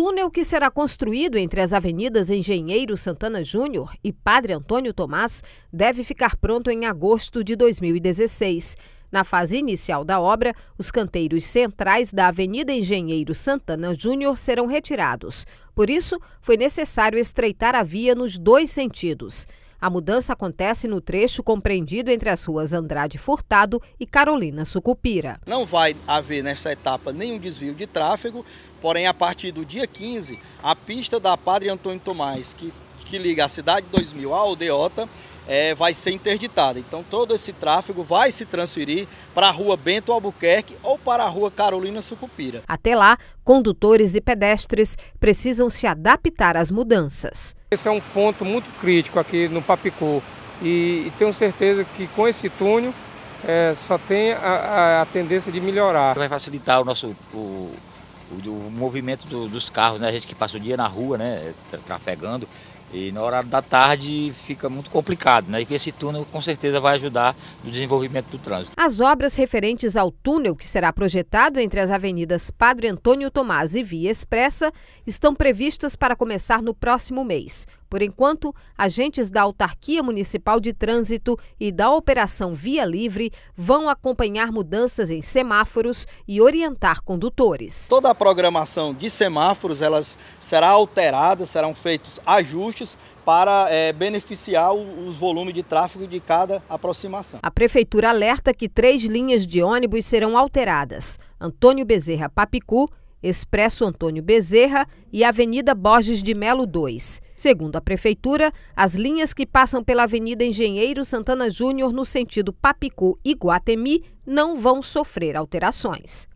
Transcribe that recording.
túnel que será construído entre as avenidas Engenheiro Santana Júnior e Padre Antônio Tomás deve ficar pronto em agosto de 2016. Na fase inicial da obra, os canteiros centrais da Avenida Engenheiro Santana Júnior serão retirados. Por isso, foi necessário estreitar a via nos dois sentidos. A mudança acontece no trecho compreendido entre as ruas Andrade Furtado e Carolina Sucupira. Não vai haver nessa etapa nenhum desvio de tráfego, porém a partir do dia 15, a pista da Padre Antônio Tomás, que, que liga a cidade 2000 à Aldeota, é, vai ser interditada. Então todo esse tráfego vai se transferir para a rua Bento Albuquerque ou para a rua Carolina Sucupira. Até lá, condutores e pedestres precisam se adaptar às mudanças. Esse é um ponto muito crítico aqui no Papicô e, e tenho certeza que com esse túnel é, só tem a, a, tendência de melhorar. Vai facilitar o nosso o, o, o movimento do, dos carros, né? A gente que passa o dia na rua, né? Trafegando, e no horário da tarde fica muito complicado, né? E esse túnel com certeza vai ajudar no desenvolvimento do trânsito. As obras referentes ao túnel que será projetado entre as avenidas Padre Antônio Tomás e Via Expressa estão previstas para começar no próximo mês. Por enquanto, agentes da Autarquia Municipal de Trânsito e da Operação Via Livre vão acompanhar mudanças em semáforos e orientar condutores. Toda a programação de semáforos elas será alterada, serão feitos ajustes para é, beneficiar os volumes de tráfego de cada aproximação. A Prefeitura alerta que três linhas de ônibus serão alteradas. Antônio Bezerra Papicu, Expresso Antônio Bezerra e Avenida Borges de Melo 2. Segundo a Prefeitura, as linhas que passam pela Avenida Engenheiro Santana Júnior no sentido Papicu e Guatemi não vão sofrer alterações.